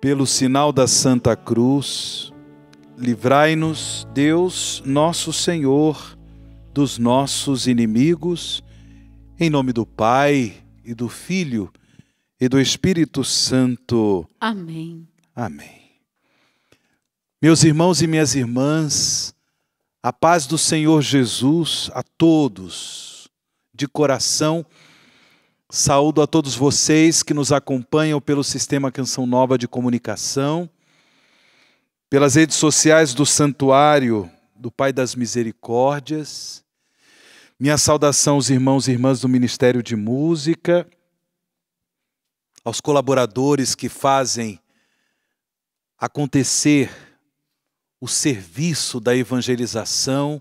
Pelo sinal da Santa Cruz, livrai-nos, Deus, nosso Senhor, dos nossos inimigos, em nome do Pai e do Filho e do Espírito Santo. Amém. Amém. Meus irmãos e minhas irmãs, a paz do Senhor Jesus a todos, de coração Saúdo a todos vocês que nos acompanham pelo Sistema Canção Nova de Comunicação, pelas redes sociais do Santuário do Pai das Misericórdias. Minha saudação aos irmãos e irmãs do Ministério de Música, aos colaboradores que fazem acontecer o serviço da evangelização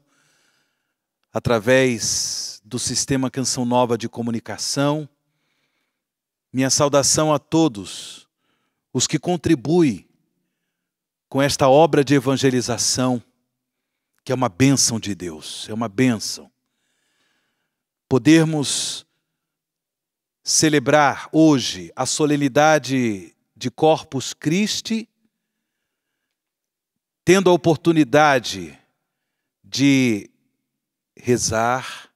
através do Sistema Canção Nova de Comunicação minha saudação a todos os que contribuem com esta obra de evangelização, que é uma bênção de Deus, é uma bênção. Podermos celebrar hoje a solenidade de Corpus Christi, tendo a oportunidade de rezar,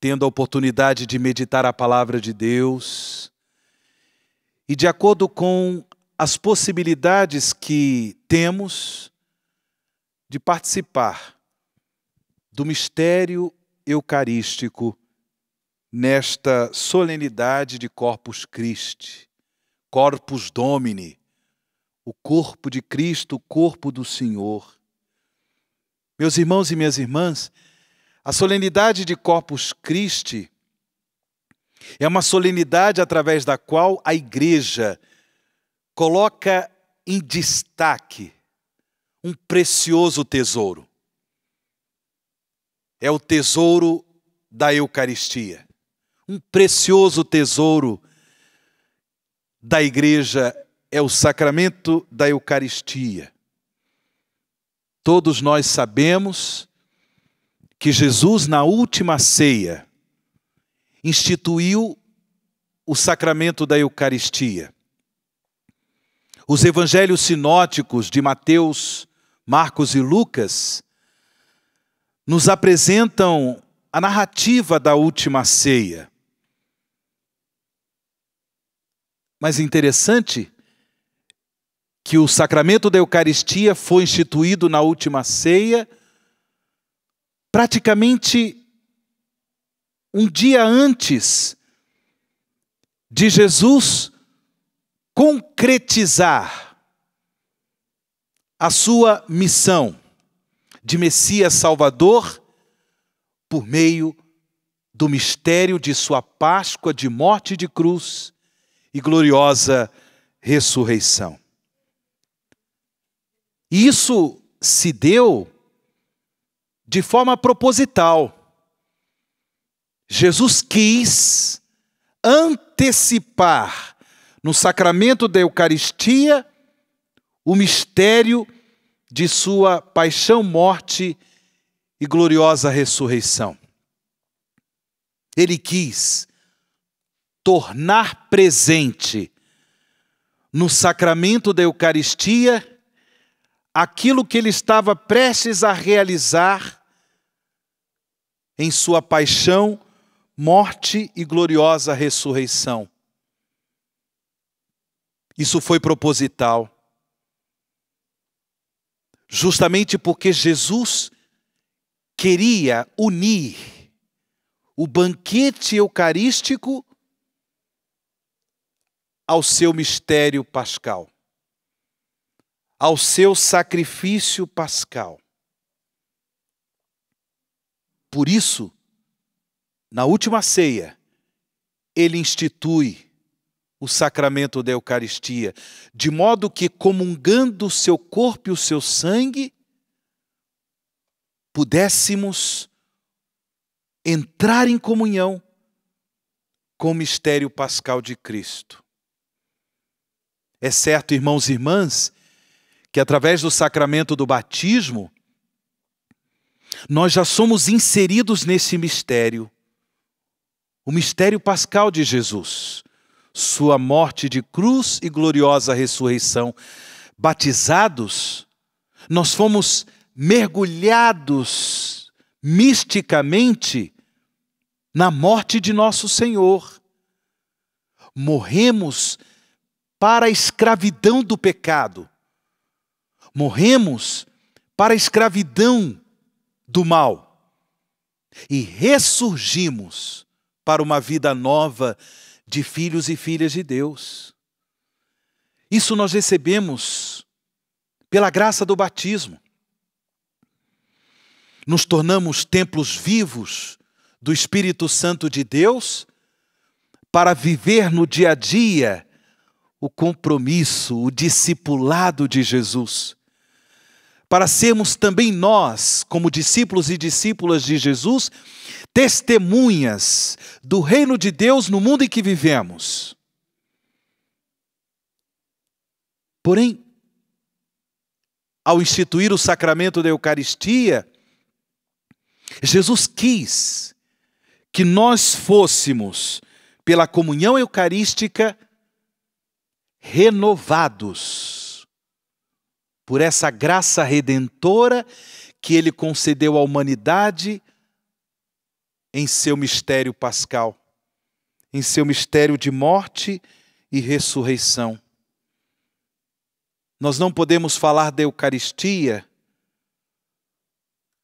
tendo a oportunidade de meditar a palavra de Deus. E de acordo com as possibilidades que temos de participar do mistério eucarístico nesta solenidade de Corpus Christi, Corpus Domini, o corpo de Cristo, o corpo do Senhor. Meus irmãos e minhas irmãs, a solenidade de Corpus Christi é uma solenidade através da qual a Igreja coloca em destaque um precioso tesouro. É o tesouro da Eucaristia, um precioso tesouro da Igreja é o sacramento da Eucaristia. Todos nós sabemos que Jesus, na última ceia, instituiu o sacramento da Eucaristia. Os evangelhos sinóticos de Mateus, Marcos e Lucas nos apresentam a narrativa da última ceia. Mas é interessante que o sacramento da Eucaristia foi instituído na última ceia praticamente um dia antes de Jesus concretizar a sua missão de Messias Salvador por meio do mistério de sua Páscoa de morte de cruz e gloriosa ressurreição. E isso se deu de forma proposital. Jesus quis antecipar no sacramento da Eucaristia o mistério de sua paixão, morte e gloriosa ressurreição. Ele quis tornar presente no sacramento da Eucaristia aquilo que ele estava prestes a realizar em sua paixão, morte e gloriosa ressurreição. Isso foi proposital. Justamente porque Jesus queria unir o banquete eucarístico ao seu mistério pascal, ao seu sacrifício pascal. Por isso, na última ceia, ele institui o sacramento da Eucaristia, de modo que, comungando o seu corpo e o seu sangue, pudéssemos entrar em comunhão com o mistério pascal de Cristo. É certo, irmãos e irmãs, que através do sacramento do batismo, nós já somos inseridos nesse mistério, o mistério pascal de Jesus, sua morte de cruz e gloriosa ressurreição. Batizados, nós fomos mergulhados misticamente na morte de nosso Senhor. Morremos para a escravidão do pecado. Morremos para a escravidão do mal e ressurgimos para uma vida nova de filhos e filhas de Deus. Isso nós recebemos pela graça do batismo. Nos tornamos templos vivos do Espírito Santo de Deus para viver no dia a dia o compromisso, o discipulado de Jesus para sermos também nós, como discípulos e discípulas de Jesus, testemunhas do reino de Deus no mundo em que vivemos. Porém, ao instituir o sacramento da Eucaristia, Jesus quis que nós fôssemos, pela comunhão eucarística, renovados por essa graça redentora que ele concedeu à humanidade em seu mistério pascal, em seu mistério de morte e ressurreição. Nós não podemos falar da Eucaristia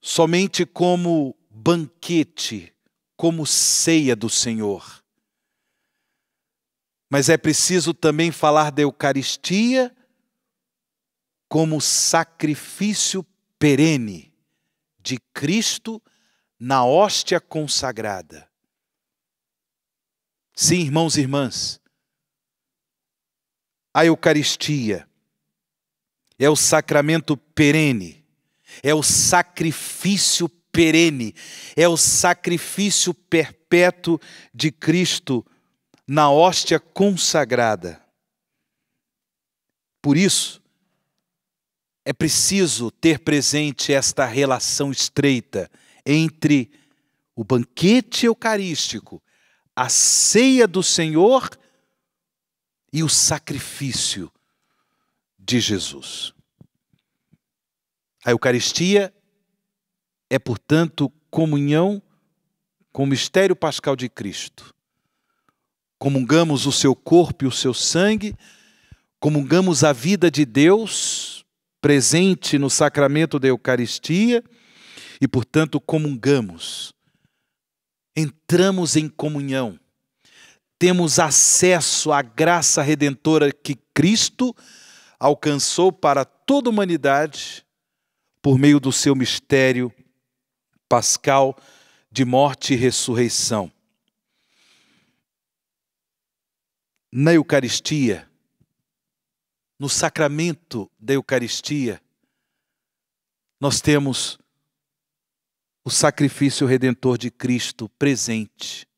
somente como banquete, como ceia do Senhor. Mas é preciso também falar da Eucaristia como sacrifício perene de Cristo na hóstia consagrada. Sim, irmãos e irmãs, a Eucaristia é o sacramento perene, é o sacrifício perene, é o sacrifício perpétuo de Cristo na hóstia consagrada. Por isso, é preciso ter presente esta relação estreita entre o banquete eucarístico, a ceia do Senhor e o sacrifício de Jesus. A Eucaristia é, portanto, comunhão com o mistério pascal de Cristo. Comungamos o seu corpo e o seu sangue, comungamos a vida de Deus presente no sacramento da Eucaristia e, portanto, comungamos. Entramos em comunhão. Temos acesso à graça redentora que Cristo alcançou para toda a humanidade por meio do seu mistério pascal de morte e ressurreição. Na Eucaristia, no sacramento da Eucaristia, nós temos o sacrifício redentor de Cristo presente.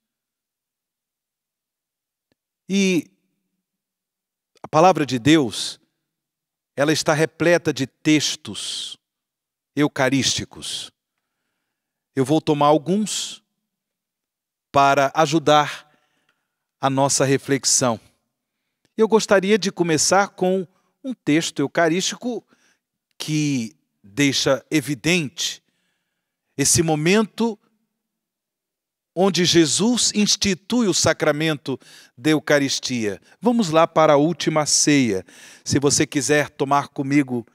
E a palavra de Deus, ela está repleta de textos eucarísticos. Eu vou tomar alguns para ajudar a nossa reflexão. Eu gostaria de começar com um texto eucarístico que deixa evidente esse momento onde Jesus institui o sacramento da Eucaristia. Vamos lá para a última ceia. Se você quiser tomar comigo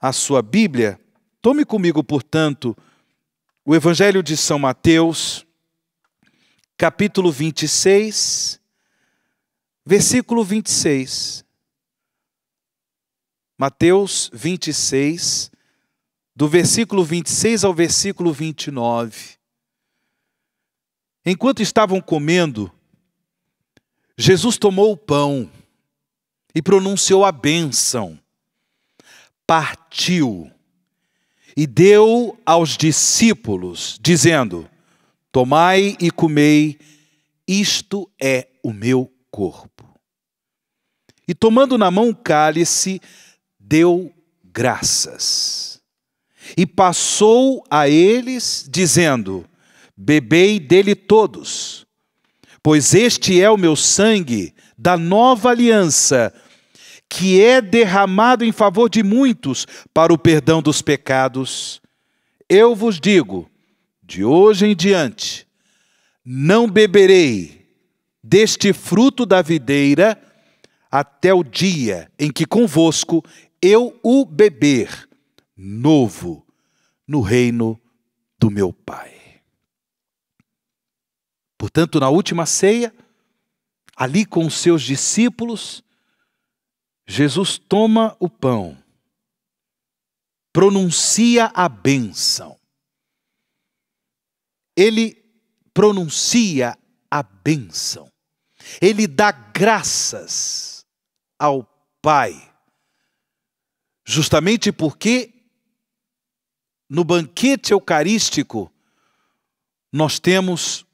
a sua Bíblia, tome comigo, portanto, o Evangelho de São Mateus, capítulo 26, versículo 26. Mateus 26, do versículo 26 ao versículo 29. Enquanto estavam comendo, Jesus tomou o pão e pronunciou a bênção, partiu e deu aos discípulos, dizendo: Tomai e comei, isto é o meu corpo. E tomando na mão o cálice, deu graças e passou a eles, dizendo: Bebei dele todos, pois este é o meu sangue da nova aliança, que é derramado em favor de muitos para o perdão dos pecados. Eu vos digo, de hoje em diante, não beberei deste fruto da videira até o dia em que convosco eu o beber novo no reino do meu Pai. Portanto, na última ceia, ali com os seus discípulos, Jesus toma o pão, pronuncia a bênção. Ele pronuncia a bênção. Ele dá graças ao Pai Justamente porque no banquete eucarístico nós temos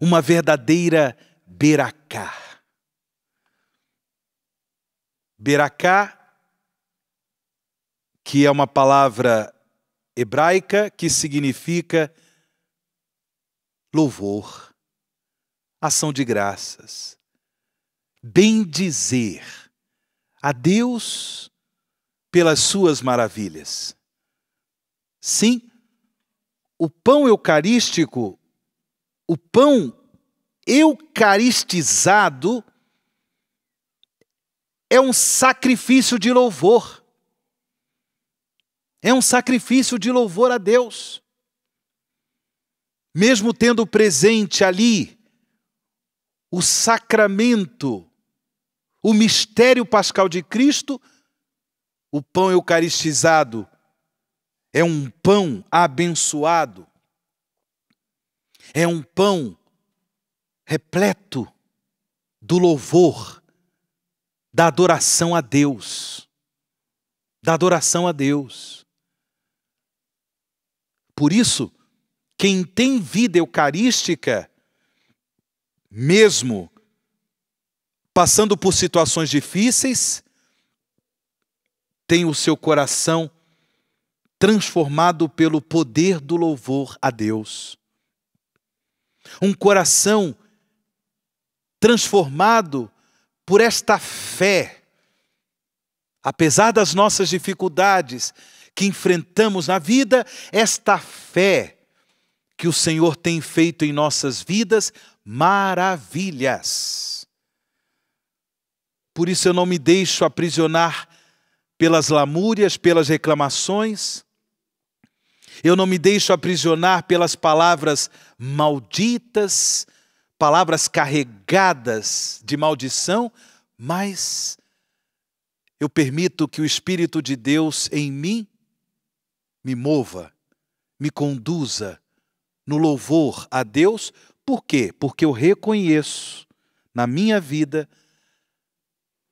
uma verdadeira beracá. Beracá, que é uma palavra hebraica que significa louvor, ação de graças, bendizer a Deus pelas suas maravilhas. Sim, o pão eucarístico, o pão eucaristizado, é um sacrifício de louvor. É um sacrifício de louvor a Deus. Mesmo tendo presente ali o sacramento, o mistério pascal de Cristo, o pão eucaristizado é um pão abençoado, é um pão repleto do louvor, da adoração a Deus. Da adoração a Deus. Por isso, quem tem vida eucarística, mesmo passando por situações difíceis, tem o seu coração transformado pelo poder do louvor a Deus. Um coração transformado por esta fé, apesar das nossas dificuldades que enfrentamos na vida, esta fé que o Senhor tem feito em nossas vidas maravilhas. Por isso eu não me deixo aprisionar pelas lamúrias, pelas reclamações. Eu não me deixo aprisionar pelas palavras malditas, palavras carregadas de maldição, mas eu permito que o Espírito de Deus em mim me mova, me conduza no louvor a Deus. Por quê? Porque eu reconheço na minha vida,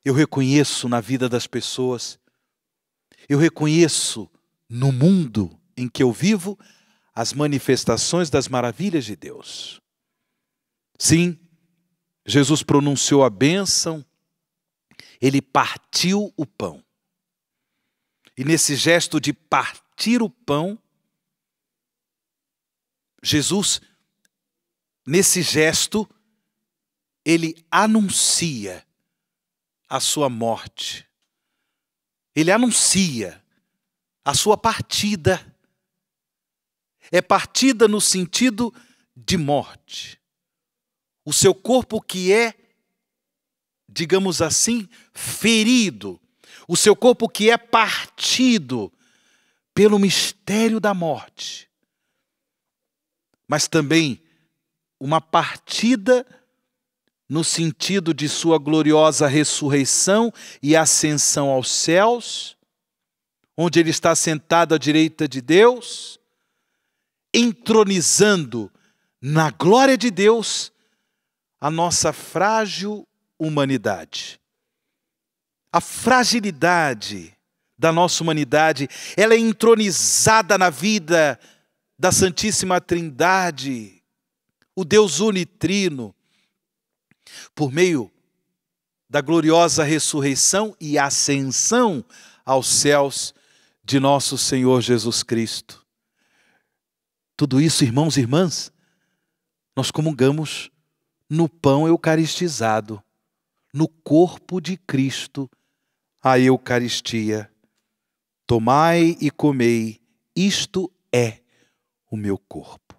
eu reconheço na vida das pessoas eu reconheço no mundo em que eu vivo as manifestações das maravilhas de Deus. Sim, Jesus pronunciou a bênção, ele partiu o pão. E nesse gesto de partir o pão, Jesus, nesse gesto, ele anuncia a sua morte ele anuncia a sua partida. É partida no sentido de morte. O seu corpo que é, digamos assim, ferido. O seu corpo que é partido pelo mistério da morte. Mas também uma partida no sentido de sua gloriosa ressurreição e ascensão aos céus, onde ele está sentado à direita de Deus, entronizando na glória de Deus a nossa frágil humanidade. A fragilidade da nossa humanidade, ela é entronizada na vida da Santíssima Trindade, o Deus unitrino, por meio da gloriosa ressurreição e ascensão aos céus de nosso Senhor Jesus Cristo. Tudo isso, irmãos e irmãs, nós comungamos no pão eucaristizado, no corpo de Cristo, a Eucaristia. Tomai e comei, isto é o meu corpo.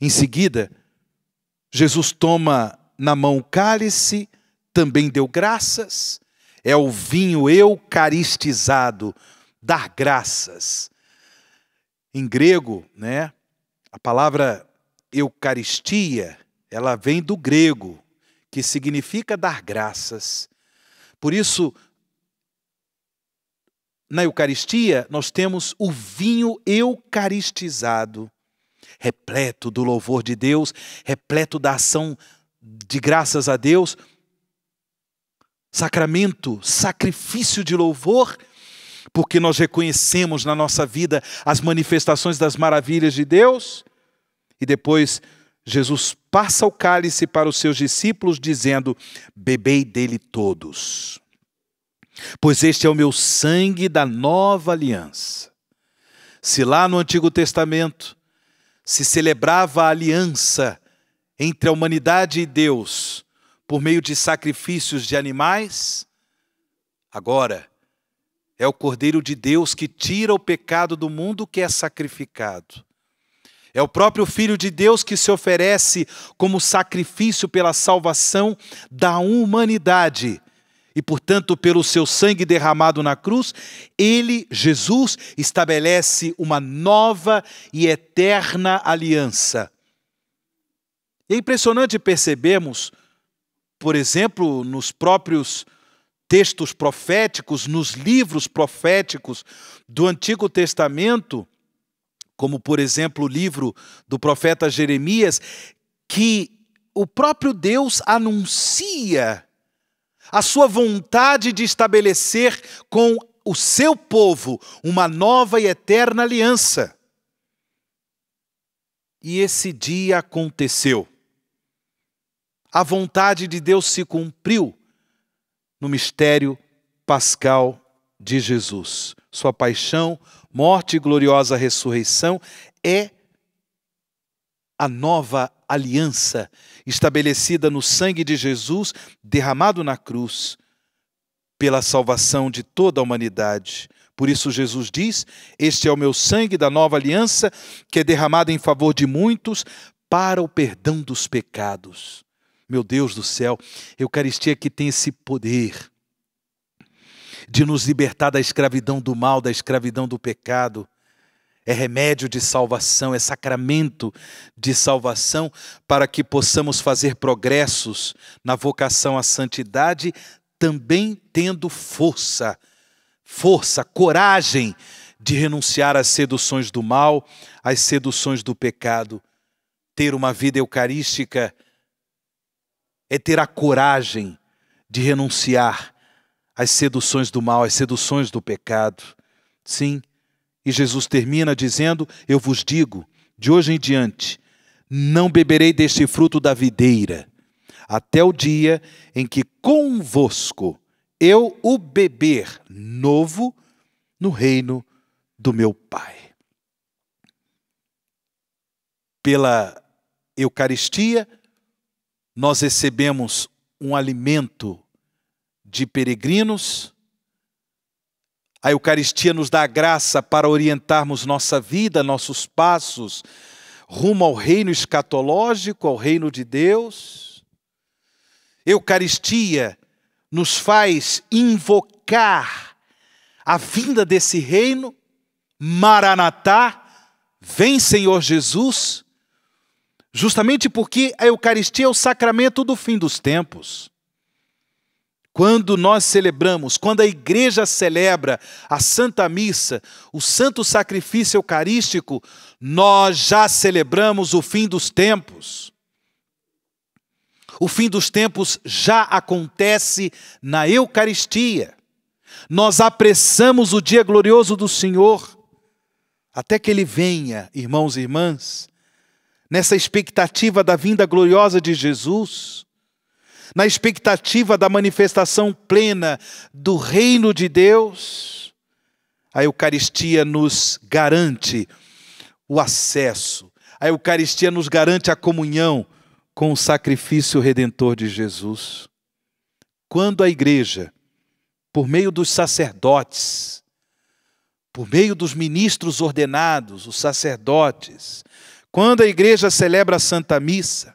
Em seguida, Jesus toma na mão o cálice, também deu graças. É o vinho eucaristizado, dar graças. Em grego, né, a palavra eucaristia, ela vem do grego, que significa dar graças. Por isso, na Eucaristia, nós temos o vinho eucaristizado, repleto do louvor de Deus, repleto da ação de graças a Deus, sacramento, sacrifício de louvor, porque nós reconhecemos na nossa vida as manifestações das maravilhas de Deus. E depois Jesus passa o cálice para os seus discípulos, dizendo: Bebei dele todos, pois este é o meu sangue da nova aliança. Se lá no Antigo Testamento se celebrava a aliança, entre a humanidade e Deus por meio de sacrifícios de animais, agora é o Cordeiro de Deus que tira o pecado do mundo que é sacrificado. É o próprio Filho de Deus que se oferece como sacrifício pela salvação da humanidade. E, portanto, pelo seu sangue derramado na cruz, ele, Jesus, estabelece uma nova e eterna aliança é impressionante percebermos, por exemplo, nos próprios textos proféticos, nos livros proféticos do Antigo Testamento, como por exemplo o livro do profeta Jeremias, que o próprio Deus anuncia a sua vontade de estabelecer com o seu povo uma nova e eterna aliança. E esse dia aconteceu a vontade de Deus se cumpriu no mistério pascal de Jesus. Sua paixão, morte e gloriosa ressurreição é a nova aliança estabelecida no sangue de Jesus derramado na cruz pela salvação de toda a humanidade. Por isso, Jesus diz: Este é o meu sangue da nova aliança, que é derramado em favor de muitos para o perdão dos pecados. Meu Deus do céu, Eucaristia que tem esse poder de nos libertar da escravidão do mal, da escravidão do pecado. É remédio de salvação, é sacramento de salvação para que possamos fazer progressos na vocação à santidade, também tendo força, força, coragem de renunciar às seduções do mal, às seduções do pecado. Ter uma vida eucarística é ter a coragem de renunciar às seduções do mal, às seduções do pecado. Sim, e Jesus termina dizendo: Eu vos digo, de hoje em diante, não beberei deste fruto da videira, até o dia em que convosco eu o beber novo no reino do meu Pai. Pela Eucaristia, nós recebemos um alimento de peregrinos. A Eucaristia nos dá a graça para orientarmos nossa vida, nossos passos rumo ao reino escatológico, ao reino de Deus. Eucaristia nos faz invocar a vinda desse reino. Maranatá, vem Senhor Jesus justamente porque a Eucaristia é o sacramento do fim dos tempos. Quando nós celebramos, quando a igreja celebra a Santa Missa, o Santo Sacrifício Eucarístico, nós já celebramos o fim dos tempos. O fim dos tempos já acontece na Eucaristia. Nós apressamos o dia glorioso do Senhor, até que ele venha, irmãos e irmãs, nessa expectativa da vinda gloriosa de Jesus, na expectativa da manifestação plena do reino de Deus, a Eucaristia nos garante o acesso, a Eucaristia nos garante a comunhão com o sacrifício redentor de Jesus. Quando a igreja, por meio dos sacerdotes, por meio dos ministros ordenados, os sacerdotes, quando a igreja celebra a Santa Missa,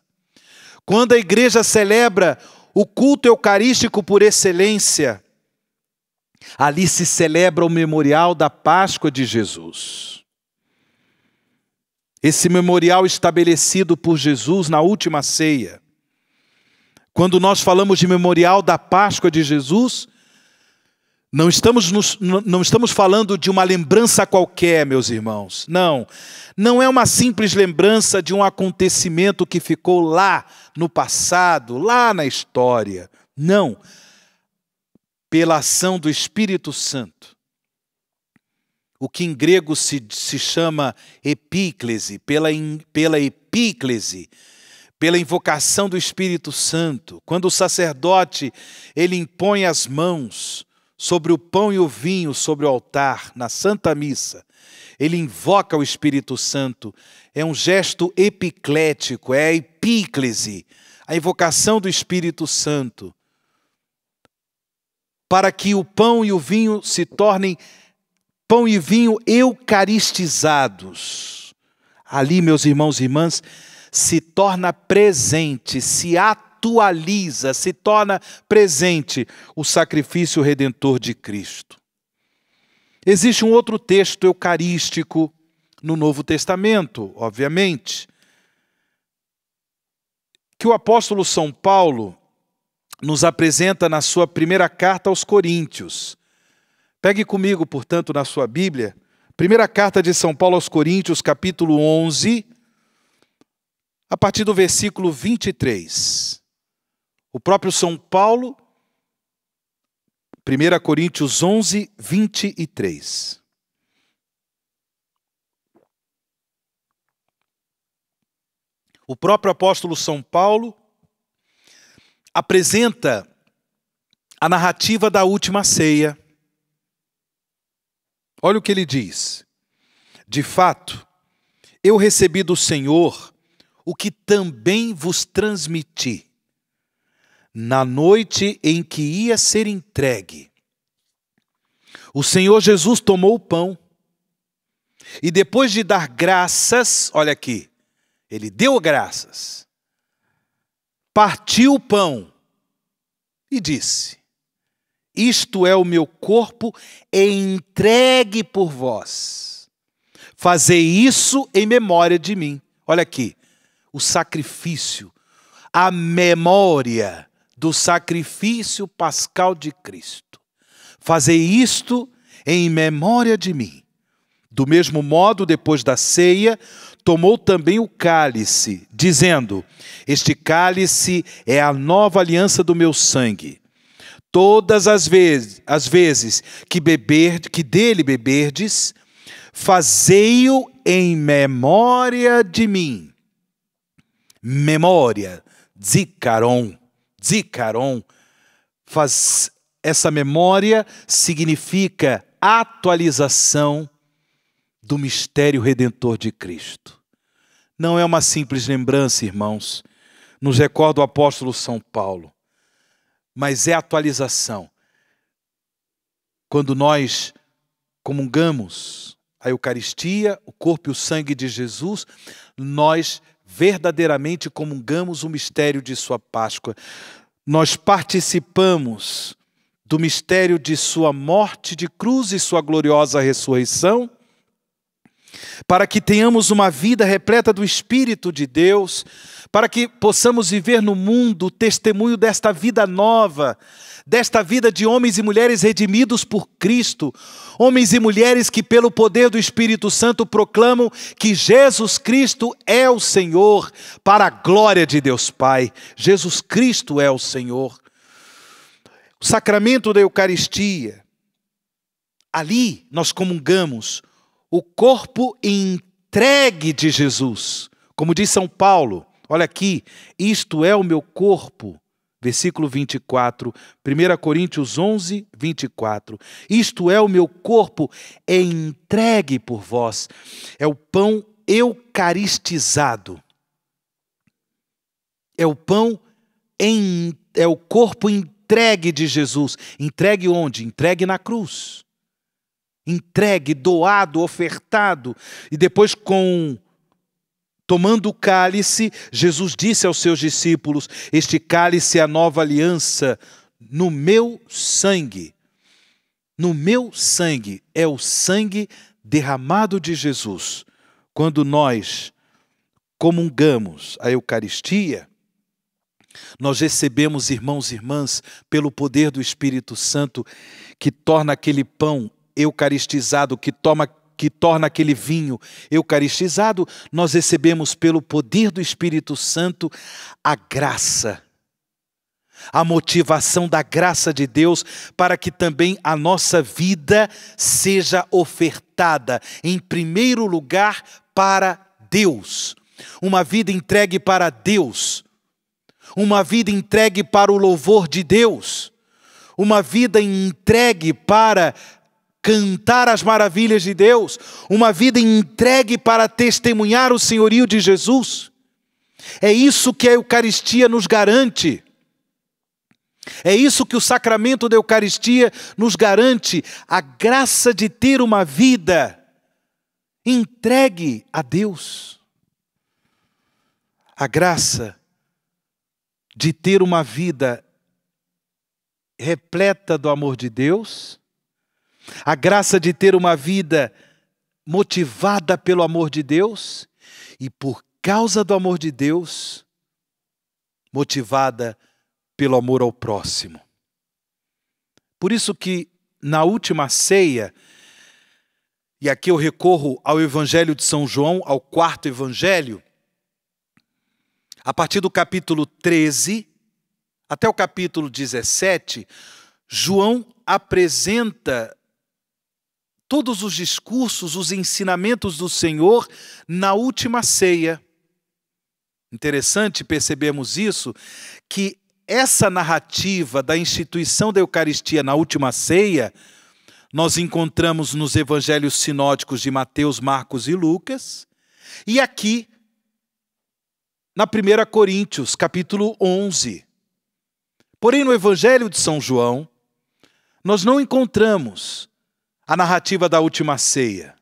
quando a igreja celebra o culto eucarístico por excelência, ali se celebra o memorial da Páscoa de Jesus. Esse memorial estabelecido por Jesus na última ceia. Quando nós falamos de memorial da Páscoa de Jesus, não estamos, nos, não estamos falando de uma lembrança qualquer, meus irmãos. Não. Não é uma simples lembrança de um acontecimento que ficou lá no passado, lá na história. Não. Pela ação do Espírito Santo. O que em grego se, se chama epíclese, pela, pela epíclese, pela invocação do Espírito Santo. Quando o sacerdote ele impõe as mãos sobre o pão e o vinho sobre o altar, na Santa Missa, ele invoca o Espírito Santo. É um gesto epiclético, é a epíclise, a invocação do Espírito Santo, para que o pão e o vinho se tornem pão e vinho eucaristizados. Ali, meus irmãos e irmãs, se torna presente, se atualiza atualiza, se torna presente o sacrifício redentor de Cristo. Existe um outro texto eucarístico no Novo Testamento, obviamente, que o apóstolo São Paulo nos apresenta na sua primeira carta aos Coríntios. Pegue comigo, portanto, na sua Bíblia, primeira carta de São Paulo aos Coríntios, capítulo 11, a partir do versículo 23. O próprio São Paulo, 1 Coríntios 11, 23. O próprio apóstolo São Paulo apresenta a narrativa da última ceia. Olha o que ele diz. De fato, eu recebi do Senhor o que também vos transmiti na noite em que ia ser entregue, o Senhor Jesus tomou o pão e, depois de dar graças, olha aqui, ele deu graças, partiu o pão e disse: Isto é o meu corpo entregue por vós. Fazei isso em memória de mim. Olha aqui, o sacrifício, a memória do sacrifício pascal de Cristo. Fazei isto em memória de mim. Do mesmo modo, depois da ceia, tomou também o cálice, dizendo: Este cálice é a nova aliança do meu sangue. Todas as vezes, as vezes que beber, que dele beberdes, fazei-o em memória de mim. Memória, Zicaron Zicaron, faz essa memória significa atualização do mistério redentor de Cristo. Não é uma simples lembrança, irmãos. Nos recorda o apóstolo São Paulo. Mas é atualização. Quando nós comungamos a Eucaristia, o corpo e o sangue de Jesus, nós verdadeiramente comungamos o mistério de Sua Páscoa. Nós participamos do mistério de Sua morte de cruz e Sua gloriosa ressurreição, para que tenhamos uma vida repleta do Espírito de Deus, para que possamos viver no mundo o testemunho desta vida nova, desta vida de homens e mulheres redimidos por Cristo, homens e mulheres que, pelo poder do Espírito Santo, proclamam que Jesus Cristo é o Senhor, para a glória de Deus Pai. Jesus Cristo é o Senhor. O sacramento da Eucaristia, ali nós comungamos o corpo entregue de Jesus. Como diz São Paulo, olha aqui, isto é o meu corpo Versículo 24, 1 Coríntios 11, 24. Isto é, o meu corpo é entregue por vós, é o pão eucaristizado, é o pão, em, é o corpo entregue de Jesus. Entregue onde? Entregue na cruz. Entregue, doado, ofertado, e depois com Tomando o cálice, Jesus disse aos seus discípulos: Este cálice é a nova aliança no meu sangue. No meu sangue é o sangue derramado de Jesus. Quando nós comungamos a Eucaristia, nós recebemos, irmãos e irmãs, pelo poder do Espírito Santo, que torna aquele pão eucaristizado, que, toma, que torna aquele vinho eucaristizado, nós recebemos pelo poder do Espírito Santo a graça, a motivação da graça de Deus para que também a nossa vida seja ofertada, em primeiro lugar, para Deus. Uma vida entregue para Deus, uma vida entregue para o louvor de Deus, uma vida entregue para cantar as maravilhas de Deus, uma vida entregue para testemunhar o senhorio de Jesus. É isso que a Eucaristia nos garante. É isso que o sacramento da Eucaristia nos garante, a graça de ter uma vida entregue a Deus. A graça de ter uma vida repleta do amor de Deus a graça de ter uma vida motivada pelo amor de Deus e por causa do amor de Deus, motivada pelo amor ao próximo. Por isso que na última ceia, e aqui eu recorro ao Evangelho de São João, ao quarto Evangelho, a partir do capítulo 13 até o capítulo 17, João apresenta todos os discursos, os ensinamentos do Senhor na última ceia. Interessante percebermos isso, que essa narrativa da instituição da Eucaristia na última ceia, nós encontramos nos evangelhos sinóticos de Mateus, Marcos e Lucas, e aqui na 1 Coríntios, capítulo 11. Porém, no evangelho de São João, nós não encontramos a narrativa da última ceia.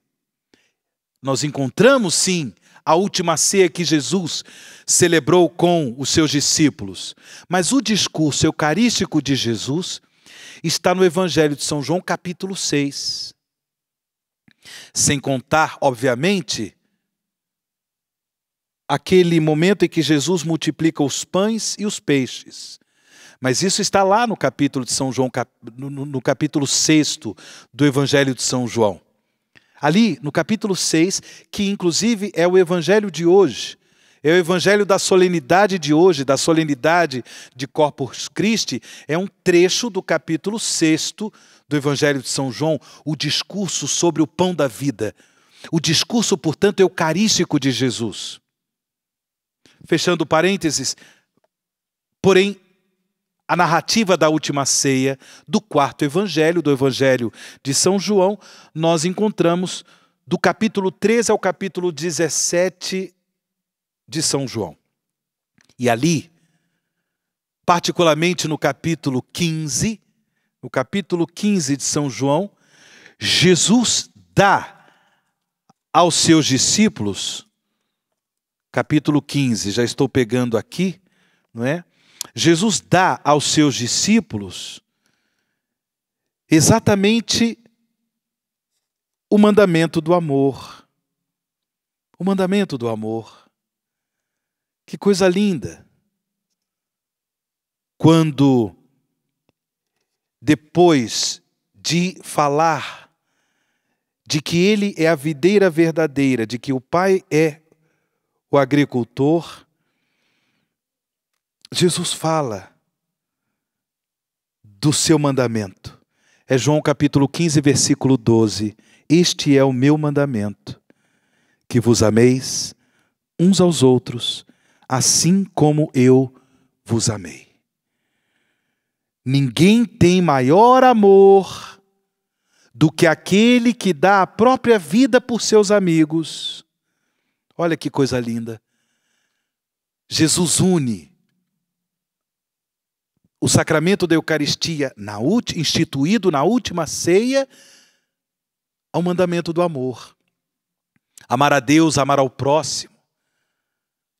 Nós encontramos sim a última ceia que Jesus celebrou com os seus discípulos, mas o discurso eucarístico de Jesus está no Evangelho de São João, capítulo 6. Sem contar, obviamente, aquele momento em que Jesus multiplica os pães e os peixes. Mas isso está lá no capítulo de São João, no capítulo 6 do Evangelho de São João. Ali, no capítulo 6, que inclusive é o evangelho de hoje, é o evangelho da solenidade de hoje, da solenidade de Corpus Christi, é um trecho do capítulo 6 do evangelho de São João, o discurso sobre o pão da vida, o discurso, portanto, eucarístico de Jesus. Fechando parênteses, porém, a narrativa da última ceia, do quarto evangelho, do evangelho de São João, nós encontramos do capítulo 13 ao capítulo 17 de São João. E ali, particularmente no capítulo 15, no capítulo 15 de São João, Jesus dá aos seus discípulos, capítulo 15, já estou pegando aqui, não é? Jesus dá aos seus discípulos exatamente o mandamento do amor. O mandamento do amor. Que coisa linda! Quando, depois de falar de que ele é a videira verdadeira, de que o pai é o agricultor, Jesus fala do seu mandamento. É João capítulo 15, versículo 12. Este é o meu mandamento, que vos ameis uns aos outros, assim como eu vos amei. Ninguém tem maior amor do que aquele que dá a própria vida por seus amigos. Olha que coisa linda. Jesus une o sacramento da Eucaristia na instituído na última ceia ao mandamento do amor. Amar a Deus, amar ao próximo.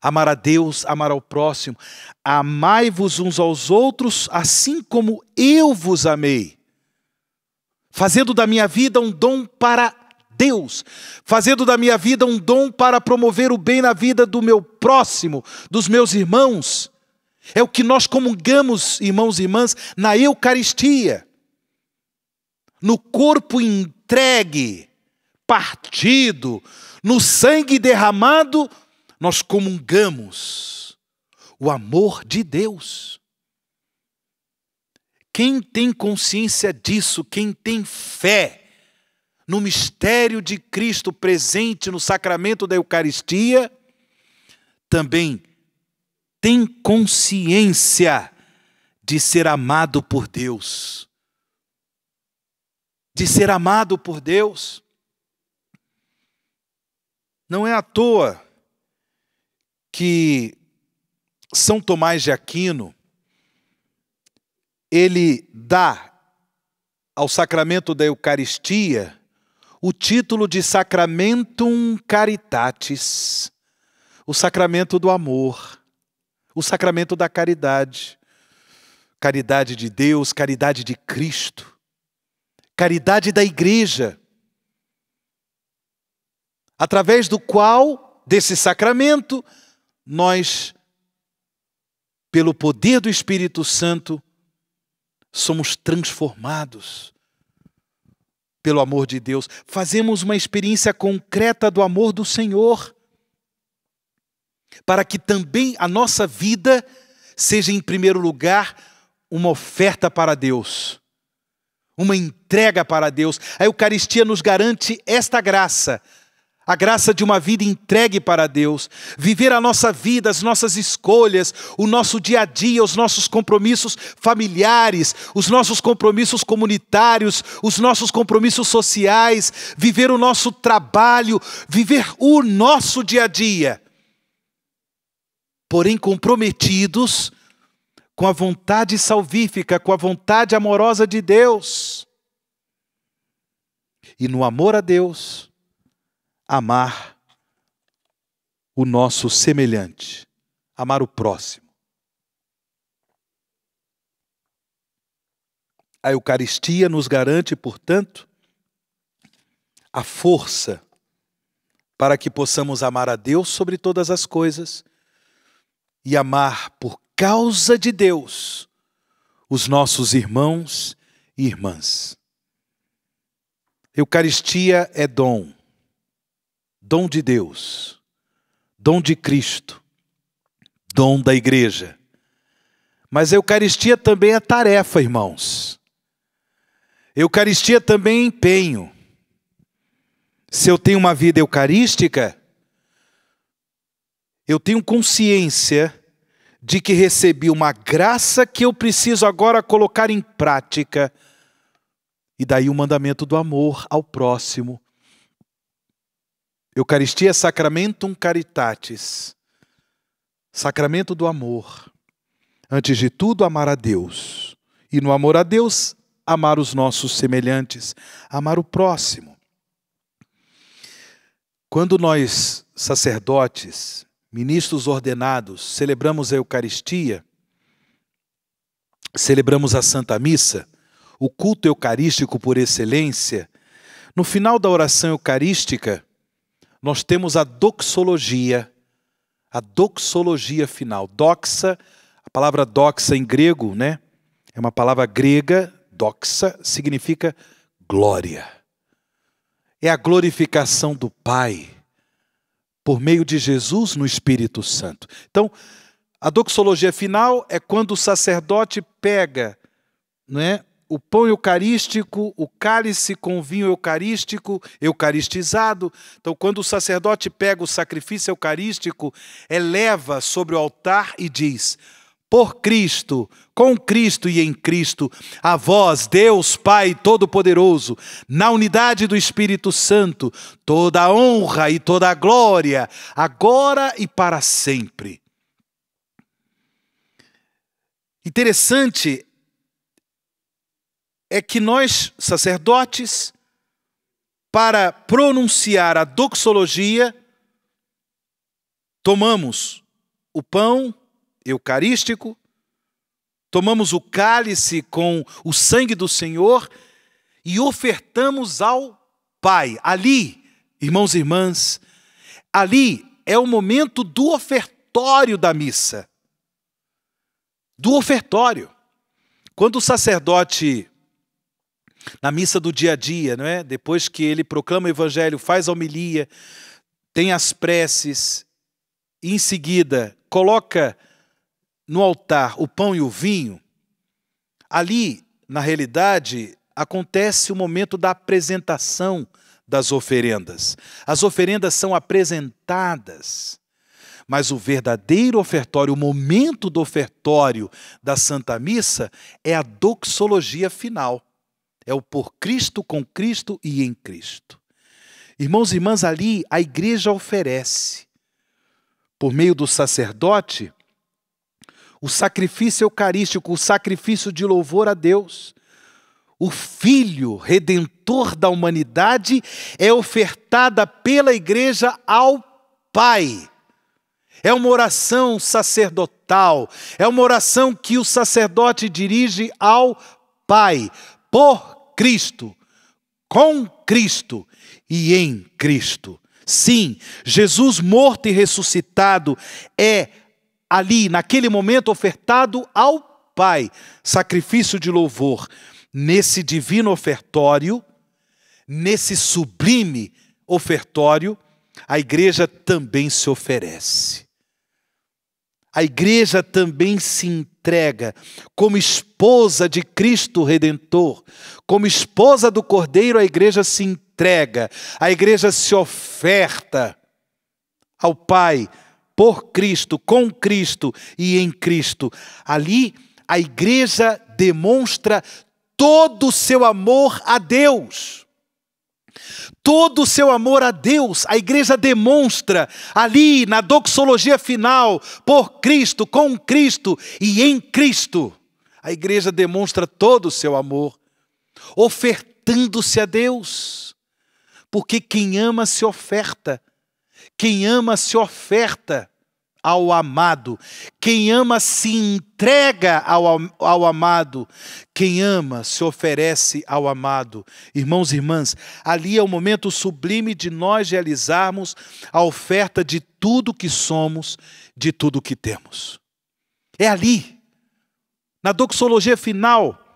Amar a Deus, amar ao próximo. Amai-vos uns aos outros, assim como eu vos amei. Fazendo da minha vida um dom para Deus, fazendo da minha vida um dom para promover o bem na vida do meu próximo, dos meus irmãos. É o que nós comungamos, irmãos e irmãs, na Eucaristia. No corpo entregue, partido, no sangue derramado, nós comungamos o amor de Deus. Quem tem consciência disso, quem tem fé no mistério de Cristo presente no sacramento da Eucaristia, também tem consciência de ser amado por Deus. De ser amado por Deus. Não é à toa que São Tomás de Aquino ele dá ao sacramento da Eucaristia o título de Sacramentum Caritatis, o sacramento do amor o sacramento da caridade. Caridade de Deus, caridade de Cristo, caridade da Igreja, através do qual, desse sacramento, nós, pelo poder do Espírito Santo, somos transformados pelo amor de Deus, fazemos uma experiência concreta do amor do Senhor para que também a nossa vida seja, em primeiro lugar, uma oferta para Deus, uma entrega para Deus. A Eucaristia nos garante esta graça, a graça de uma vida entregue para Deus, viver a nossa vida, as nossas escolhas, o nosso dia a dia, os nossos compromissos familiares, os nossos compromissos comunitários, os nossos compromissos sociais, viver o nosso trabalho, viver o nosso dia a dia porém comprometidos com a vontade salvífica, com a vontade amorosa de Deus. E no amor a Deus, amar o nosso semelhante, amar o próximo. A Eucaristia nos garante, portanto, a força para que possamos amar a Deus sobre todas as coisas e amar por causa de Deus os nossos irmãos e irmãs. Eucaristia é dom, dom de Deus, dom de Cristo, dom da igreja. Mas a Eucaristia também é tarefa, irmãos. Eucaristia também é empenho. Se eu tenho uma vida eucarística, eu tenho consciência de que recebi uma graça que eu preciso agora colocar em prática. E daí o mandamento do amor ao próximo. Eucaristia sacramentum caritatis. Sacramento do amor. Antes de tudo, amar a Deus. E no amor a Deus, amar os nossos semelhantes, amar o próximo. Quando nós, sacerdotes, ministros ordenados, celebramos a Eucaristia, celebramos a Santa Missa, o culto eucarístico por excelência, no final da oração eucarística, nós temos a doxologia, a doxologia final. Doxa, a palavra doxa em grego, né? É uma palavra grega, doxa significa glória. É a glorificação do Pai por meio de Jesus no Espírito Santo. Então, a doxologia final é quando o sacerdote pega né, o pão eucarístico, o cálice com vinho eucarístico, eucaristizado. Então, quando o sacerdote pega o sacrifício eucarístico, eleva sobre o altar e diz: por Cristo, com Cristo e em Cristo, a vós, Deus Pai Todo-Poderoso, na unidade do Espírito Santo, toda a honra e toda a glória, agora e para sempre. Interessante é que nós, sacerdotes, para pronunciar a doxologia, tomamos o pão eucarístico, tomamos o cálice com o sangue do Senhor e ofertamos ao Pai. Ali, irmãos e irmãs, ali é o momento do ofertório da missa. Do ofertório. Quando o sacerdote na missa do dia a dia, não é? Depois que ele proclama o evangelho, faz a homilia, tem as preces, e em seguida coloca no altar o pão e o vinho, ali, na realidade, acontece o momento da apresentação das oferendas. As oferendas são apresentadas, mas o verdadeiro ofertório, o momento do ofertório da Santa Missa é a doxologia final. É o por Cristo, com Cristo e em Cristo. Irmãos e irmãs, ali a igreja oferece, por meio do sacerdote, o sacrifício eucarístico, o sacrifício de louvor a Deus. O Filho redentor da humanidade é ofertada pela Igreja ao Pai. É uma oração sacerdotal, é uma oração que o sacerdote dirige ao Pai, por Cristo, com Cristo e em Cristo. Sim, Jesus morto e ressuscitado é ali, naquele momento, ofertado ao Pai, sacrifício de louvor, nesse divino ofertório, nesse sublime ofertório, a igreja também se oferece. A igreja também se entrega como esposa de Cristo Redentor, como esposa do Cordeiro, a igreja se entrega, a igreja se oferta ao Pai por Cristo, com Cristo e em Cristo. Ali a igreja demonstra todo o seu amor a Deus. Todo o seu amor a Deus, a igreja demonstra ali na doxologia final, por Cristo, com Cristo e em Cristo. A igreja demonstra todo o seu amor, ofertando-se a Deus, porque quem ama se oferta, quem ama se oferta ao amado. Quem ama se entrega ao, ao amado. Quem ama se oferece ao amado. Irmãos e irmãs, ali é o momento sublime de nós realizarmos a oferta de tudo que somos, de tudo que temos. É ali, na doxologia final,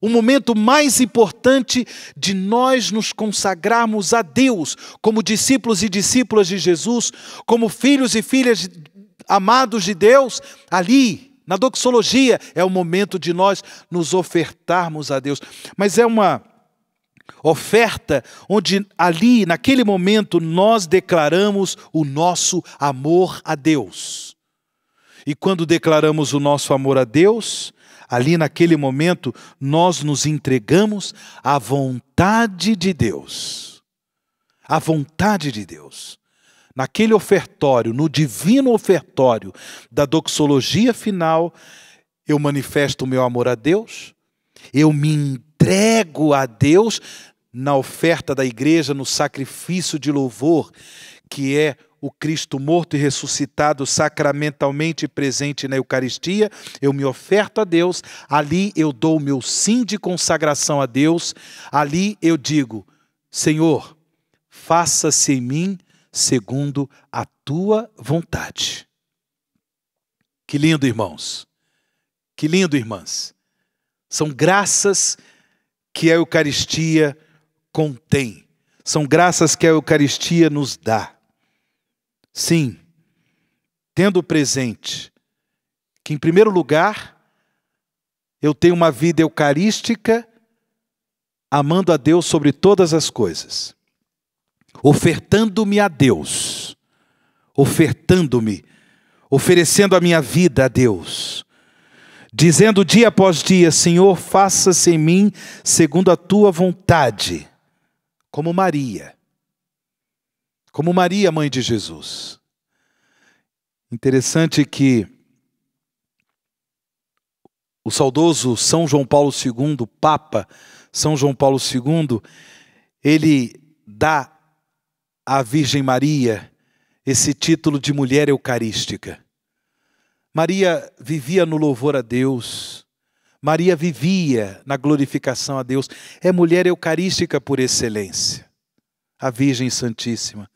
o momento mais importante de nós nos consagrarmos a Deus, como discípulos e discípulas de Jesus, como filhos e filhas amados de Deus, ali, na doxologia, é o momento de nós nos ofertarmos a Deus. Mas é uma oferta onde ali, naquele momento, nós declaramos o nosso amor a Deus. E quando declaramos o nosso amor a Deus, Ali naquele momento, nós nos entregamos à vontade de Deus. À vontade de Deus. Naquele ofertório, no divino ofertório da doxologia final, eu manifesto o meu amor a Deus, eu me entrego a Deus na oferta da igreja, no sacrifício de louvor, que é o Cristo morto e ressuscitado sacramentalmente presente na Eucaristia, eu me oferto a Deus, ali eu dou o meu sim de consagração a Deus, ali eu digo: Senhor, faça-se em mim segundo a tua vontade. Que lindo, irmãos. Que lindo, irmãs. São graças que a Eucaristia contém. São graças que a Eucaristia nos dá. Sim, tendo presente que, em primeiro lugar, eu tenho uma vida eucarística, amando a Deus sobre todas as coisas, ofertando-me a Deus, ofertando-me, oferecendo a minha vida a Deus, dizendo dia após dia: Senhor, faça-se em mim segundo a tua vontade, como Maria como Maria, mãe de Jesus. Interessante que o saudoso São João Paulo II, Papa São João Paulo II, ele dá à Virgem Maria esse título de mulher eucarística. Maria vivia no louvor a Deus, Maria vivia na glorificação a Deus, é mulher eucarística por excelência, a Virgem Santíssima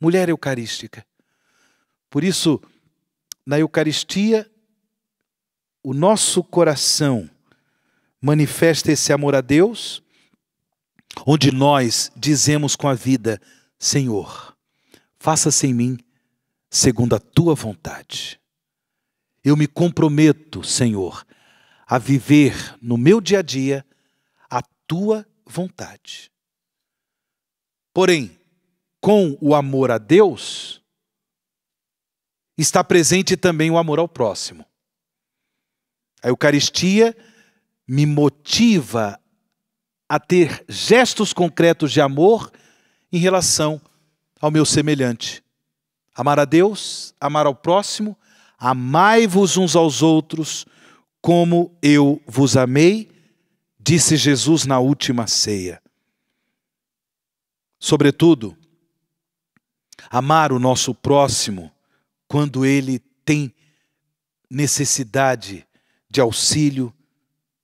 mulher eucarística. Por isso, na Eucaristia, o nosso coração manifesta esse amor a Deus, onde nós dizemos com a vida: Senhor, faça-se em mim segundo a tua vontade. Eu me comprometo, Senhor, a viver no meu dia a dia a tua vontade. Porém, com o amor a Deus, está presente também o amor ao próximo. A Eucaristia me motiva a ter gestos concretos de amor em relação ao meu semelhante. Amar a Deus, amar ao próximo, amai-vos uns aos outros como eu vos amei, disse Jesus na última ceia. Sobretudo, amar o nosso próximo quando ele tem necessidade de auxílio,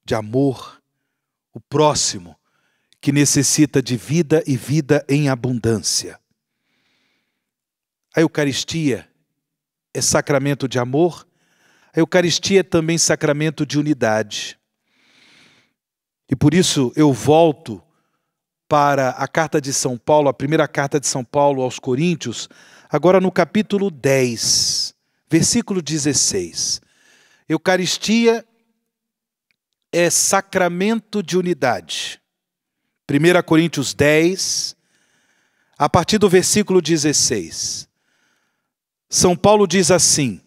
de amor, o próximo que necessita de vida e vida em abundância. A Eucaristia é sacramento de amor, a Eucaristia é também sacramento de unidade. E por isso eu volto para a carta de São Paulo, a primeira carta de São Paulo aos Coríntios, agora no capítulo 10, versículo 16. Eucaristia é sacramento de unidade. 1 Coríntios 10, a partir do versículo 16. São Paulo diz assim: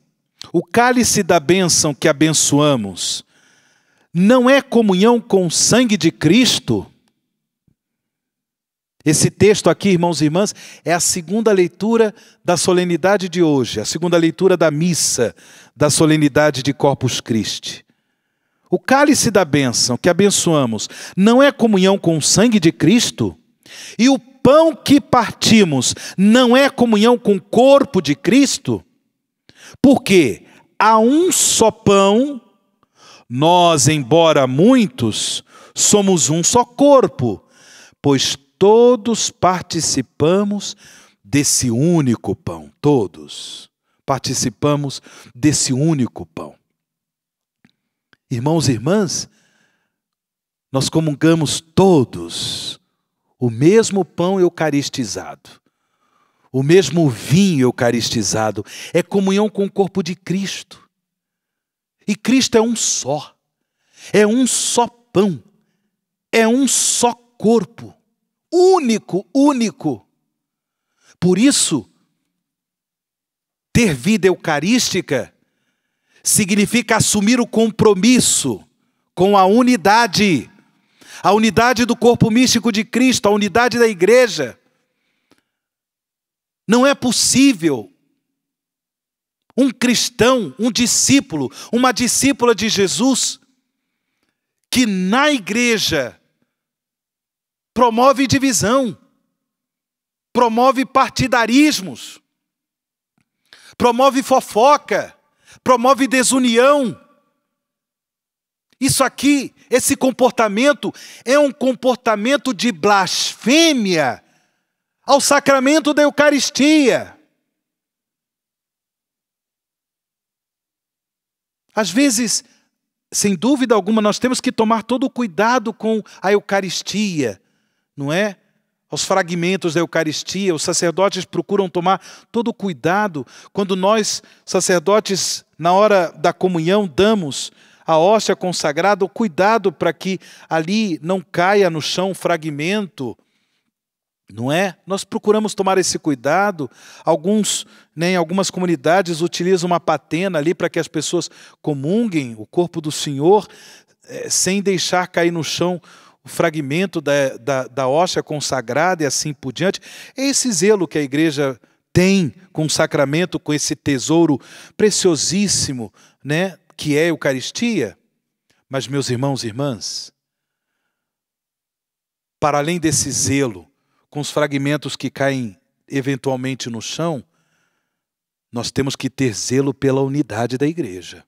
O cálice da bênção que abençoamos não é comunhão com o sangue de Cristo? Esse texto aqui, irmãos e irmãs, é a segunda leitura da solenidade de hoje, a segunda leitura da missa da solenidade de Corpus Christi. O cálice da bênção que abençoamos não é comunhão com o sangue de Cristo? E o pão que partimos não é comunhão com o corpo de Cristo? Porque há um só pão, nós, embora muitos, somos um só corpo, pois todos participamos desse único pão, todos participamos desse único pão. Irmãos e irmãs, nós comungamos todos o mesmo pão eucaristizado, o mesmo vinho eucaristizado, é comunhão com o corpo de Cristo. E Cristo é um só, é um só pão, é um só corpo único, único. Por isso, ter vida eucarística significa assumir o compromisso com a unidade, a unidade do corpo místico de Cristo, a unidade da igreja. Não é possível um cristão, um discípulo, uma discípula de Jesus, que na igreja promove divisão, promove partidarismos, promove fofoca, promove desunião. Isso aqui, esse comportamento, é um comportamento de blasfêmia ao sacramento da Eucaristia. Às vezes, sem dúvida alguma, nós temos que tomar todo o cuidado com a Eucaristia, não é? Aos fragmentos da Eucaristia, os sacerdotes procuram tomar todo o cuidado quando nós, sacerdotes, na hora da comunhão, damos a hóstia consagrada, o cuidado para que ali não caia no chão fragmento, não é? Nós procuramos tomar esse cuidado. Alguns, né, em algumas comunidades, utilizam uma patena ali para que as pessoas comunguem o corpo do Senhor eh, sem deixar cair no chão o fragmento da, da, da hóstia consagrada e assim por diante. É esse zelo que a igreja tem com o sacramento, com esse tesouro preciosíssimo, né, que é a Eucaristia. Mas, meus irmãos e irmãs, para além desse zelo, com os fragmentos que caem eventualmente no chão, nós temos que ter zelo pela unidade da igreja.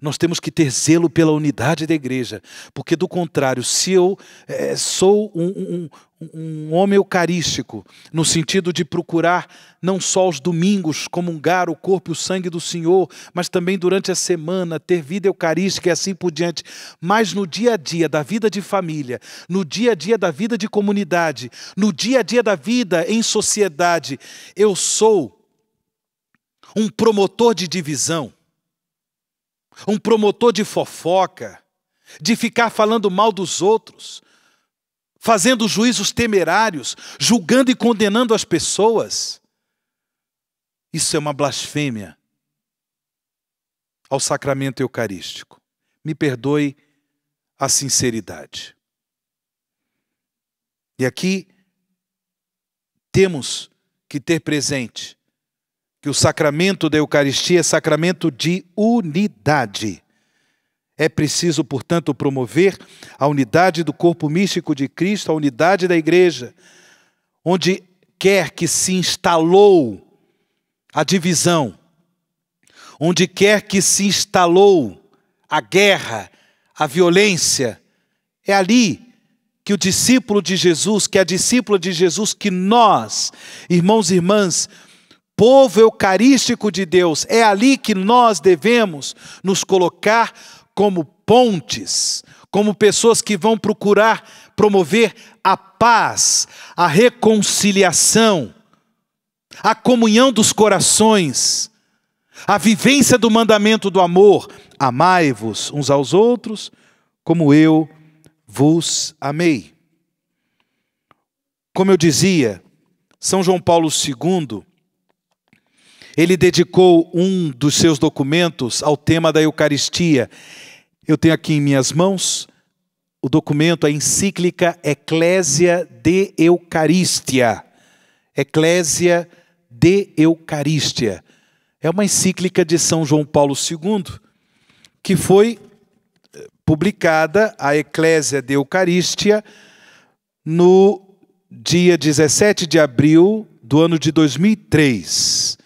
Nós temos que ter zelo pela unidade da igreja, porque do contrário, se eu é, sou um, um, um, homem eucarístico, no sentido de procurar não só os domingos comungar o corpo e o sangue do Senhor, mas também durante a semana ter vida eucarística e assim por diante, mas no dia a dia da vida de família, no dia a dia da vida de comunidade, no dia a dia da vida em sociedade, eu sou um promotor de divisão um promotor de fofoca, de ficar falando mal dos outros, fazendo juízos temerários, julgando e condenando as pessoas. Isso é uma blasfêmia ao sacramento eucarístico. Me perdoe a sinceridade. E aqui temos que ter presente que o sacramento da Eucaristia é sacramento de unidade. É preciso, portanto, promover a unidade do corpo místico de Cristo, a unidade da Igreja, onde quer que se instalou a divisão, onde quer que se instalou a guerra, a violência, é ali que o discípulo de Jesus, que é a discípula de Jesus, que nós, irmãos e irmãs, povo eucarístico de Deus. É ali que nós devemos nos colocar como pontes, como pessoas que vão procurar promover a paz, a reconciliação, a comunhão dos corações, a vivência do mandamento do amor. Amai-vos uns aos outros como eu vos amei. Como eu dizia, São João Paulo II ele dedicou um dos seus documentos ao tema da Eucaristia. Eu tenho aqui em minhas mãos o documento, a encíclica Ecclesia de Eucaristia. Ecclesia de Eucaristia. É uma encíclica de São João Paulo II, que foi eh, publicada, a Ecclesia de Eucaristia, no dia 17 de abril do ano de 2003.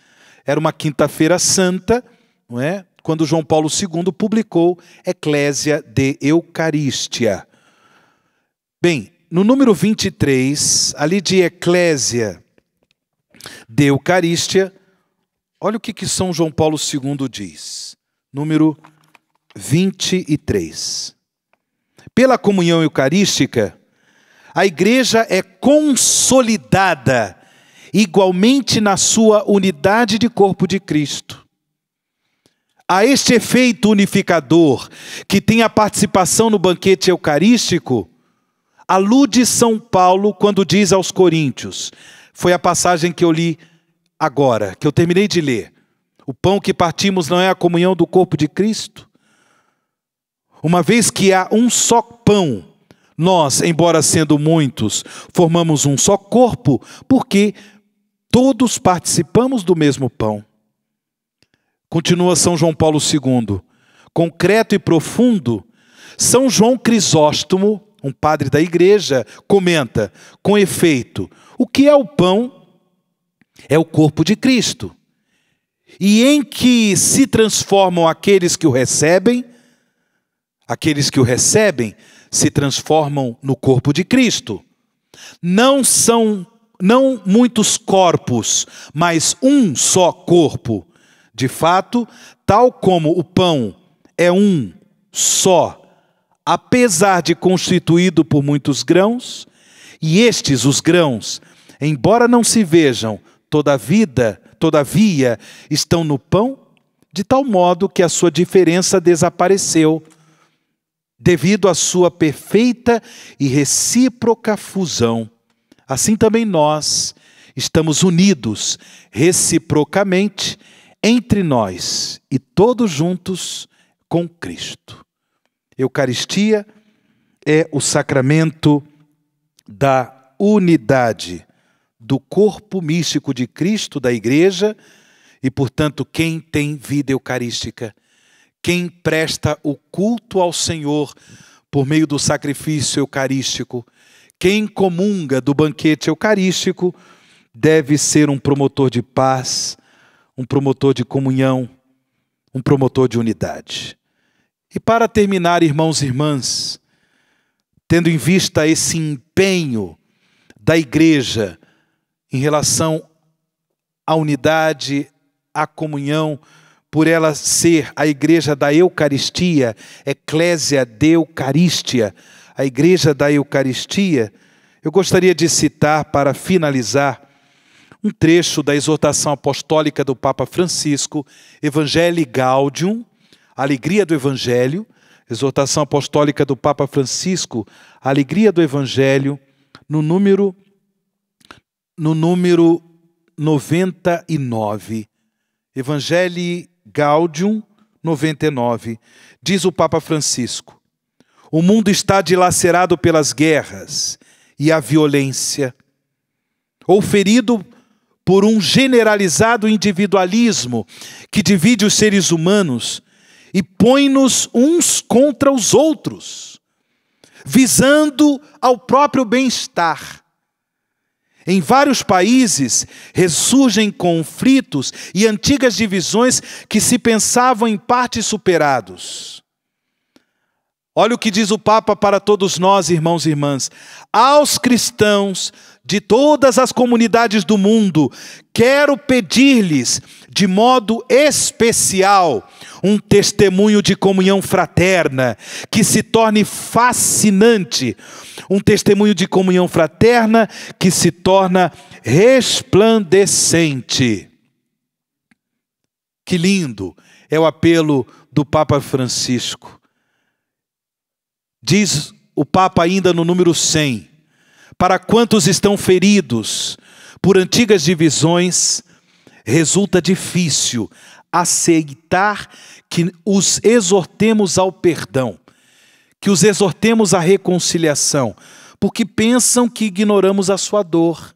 Era uma quinta-feira santa, não é? quando João Paulo II publicou Eclésia de Eucarístia. Bem, no número 23, ali de Eclésia de Eucarístia, olha o que, que São João Paulo II diz. Número 23. Pela comunhão eucarística, a igreja é consolidada igualmente na sua unidade de corpo de Cristo. A este efeito unificador, que tem a participação no banquete eucarístico, alude São Paulo quando diz aos Coríntios: foi a passagem que eu li agora, que eu terminei de ler. O pão que partimos não é a comunhão do corpo de Cristo? Uma vez que há um só pão, nós, embora sendo muitos, formamos um só corpo, porque Todos participamos do mesmo pão. Continua São João Paulo II. Concreto e profundo, São João Crisóstomo, um padre da igreja, comenta: com efeito, o que é o pão? É o corpo de Cristo. E em que se transformam aqueles que o recebem? Aqueles que o recebem se transformam no corpo de Cristo. Não são não muitos corpos, mas um só corpo. De fato, tal como o pão é um só, apesar de constituído por muitos grãos, e estes os grãos, embora não se vejam, toda vida, todavia, estão no pão, de tal modo que a sua diferença desapareceu, devido à sua perfeita e recíproca fusão Assim também nós estamos unidos reciprocamente entre nós e todos juntos com Cristo. Eucaristia é o sacramento da unidade do corpo místico de Cristo, da Igreja, e, portanto, quem tem vida eucarística, quem presta o culto ao Senhor por meio do sacrifício eucarístico, quem comunga do banquete eucarístico deve ser um promotor de paz, um promotor de comunhão, um promotor de unidade. E para terminar, irmãos e irmãs, tendo em vista esse empenho da igreja em relação à unidade, à comunhão, por ela ser a igreja da Eucaristia, Eclésia de Eucarístia, a Igreja da Eucaristia, eu gostaria de citar, para finalizar, um trecho da exortação apostólica do Papa Francisco, Evangelii Gaudium, Alegria do Evangelho, exortação apostólica do Papa Francisco, Alegria do Evangelho, no número no número 99. Evangelii Gaudium 99. Diz o Papa Francisco: o mundo está dilacerado pelas guerras e a violência, ou ferido por um generalizado individualismo que divide os seres humanos e põe-nos uns contra os outros, visando ao próprio bem-estar. Em vários países ressurgem conflitos e antigas divisões que se pensavam em parte superados. Olha o que diz o Papa para todos nós, irmãos e irmãs. Aos cristãos de todas as comunidades do mundo, quero pedir-lhes, de modo especial, um testemunho de comunhão fraterna, que se torne fascinante, um testemunho de comunhão fraterna que se torna resplandecente. Que lindo é o apelo do Papa Francisco. Diz o Papa ainda no número 100: Para quantos estão feridos por antigas divisões, resulta difícil aceitar que os exortemos ao perdão, que os exortemos à reconciliação, porque pensam que ignoramos a sua dor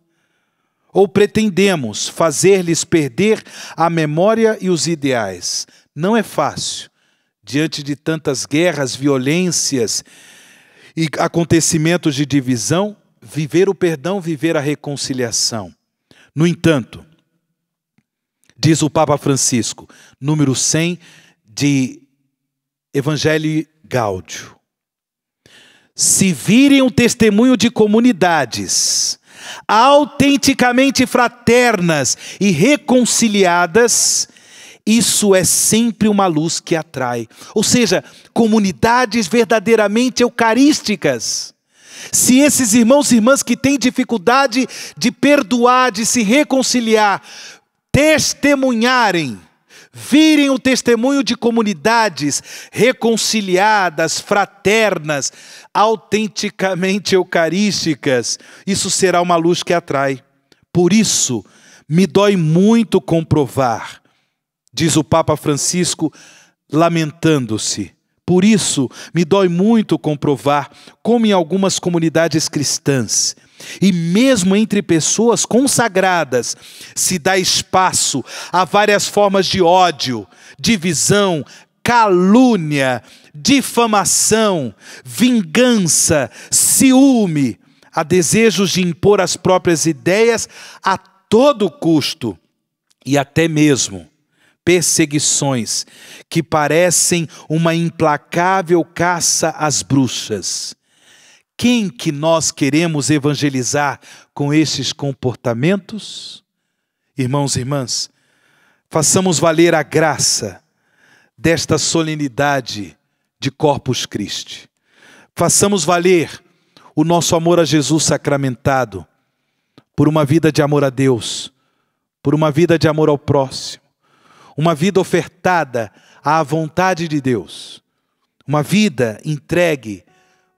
ou pretendemos fazer-lhes perder a memória e os ideais. Não é fácil diante de tantas guerras, violências e acontecimentos de divisão, viver o perdão, viver a reconciliação. No entanto, diz o Papa Francisco, número 100 de Evangelho Gáudio. Se virem um testemunho de comunidades autenticamente fraternas e reconciliadas, isso é sempre uma luz que atrai. Ou seja, comunidades verdadeiramente eucarísticas. Se esses irmãos e irmãs que têm dificuldade de perdoar, de se reconciliar, testemunharem, virem o testemunho de comunidades reconciliadas, fraternas, autenticamente eucarísticas, isso será uma luz que atrai. Por isso, me dói muito comprovar diz o Papa Francisco, lamentando-se. Por isso, me dói muito comprovar como em algumas comunidades cristãs, e mesmo entre pessoas consagradas, se dá espaço a várias formas de ódio, divisão, calúnia, difamação, vingança, ciúme, a desejos de impor as próprias ideias a todo custo e até mesmo perseguições que parecem uma implacável caça às bruxas. Quem que nós queremos evangelizar com esses comportamentos? Irmãos e irmãs, façamos valer a graça desta solenidade de Corpus Christi. Façamos valer o nosso amor a Jesus sacramentado por uma vida de amor a Deus, por uma vida de amor ao próximo uma vida ofertada à vontade de Deus, uma vida entregue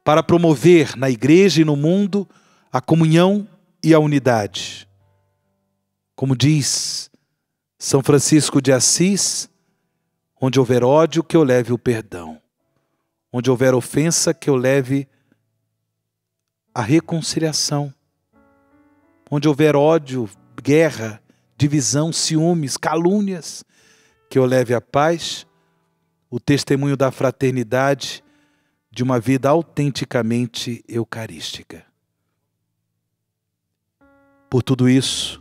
para promover na igreja e no mundo a comunhão e a unidade. Como diz São Francisco de Assis, onde houver ódio, que eu leve o perdão, onde houver ofensa, que eu leve a reconciliação, onde houver ódio, guerra, divisão, ciúmes, calúnias, que eu leve a paz, o testemunho da fraternidade, de uma vida autenticamente eucarística. Por tudo isso,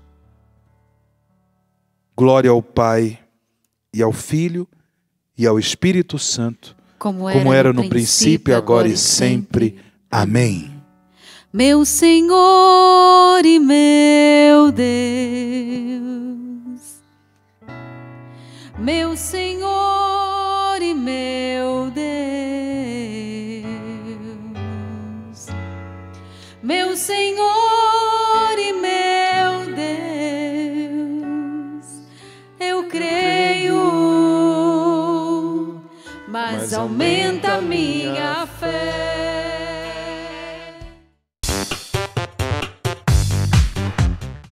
glória ao Pai e ao Filho e ao Espírito Santo, como era, como era no, princípio, princípio, agora e sempre. sempre. Amém. Meu Senhor e meu Deus meu Senhor e meu Deus, meu Senhor e meu Deus, eu creio, mas aumenta minha fé.